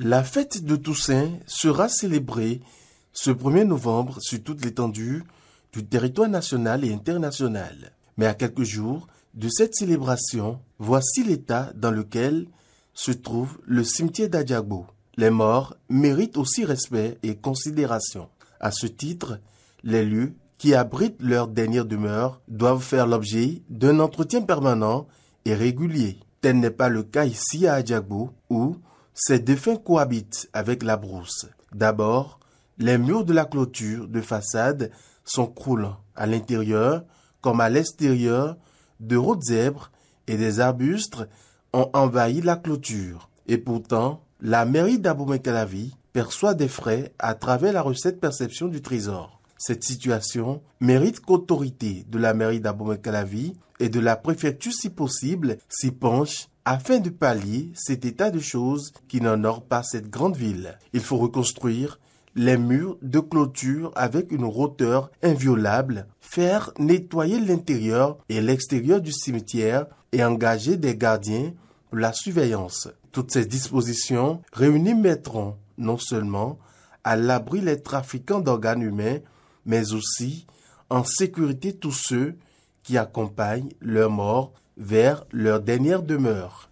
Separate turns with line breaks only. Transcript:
La fête de Toussaint sera célébrée ce 1er novembre sur toute l'étendue du territoire national et international. Mais à quelques jours de cette célébration, voici l'état dans lequel se trouve le cimetière d'Adiago. Les morts méritent aussi respect et considération. À ce titre, les lieux qui abritent leur dernière demeure doivent faire l'objet d'un entretien permanent et régulier. Tel n'est pas le cas ici à Adiago où ces défunts cohabitent avec la brousse. D'abord, les murs de la clôture de façade sont croulants à l'intérieur comme à l'extérieur. De routes zèbres et des arbustes ont envahi la clôture. Et pourtant, la mairie d'Abomey-Calavi perçoit des frais à travers la recette perception du trésor. Cette situation mérite qu'autorité de la mairie d'Abomey-Calavi et de la préfecture si possible s'y penche afin de pallier cet état de choses qui n'honore pas cette grande ville. Il faut reconstruire les murs de clôture avec une hauteur inviolable, faire nettoyer l'intérieur et l'extérieur du cimetière et engager des gardiens pour la surveillance. Toutes ces dispositions réunies mettront non seulement à l'abri les trafiquants d'organes humains, mais aussi en sécurité tous ceux qui accompagnent leur mort vers leur dernière demeure.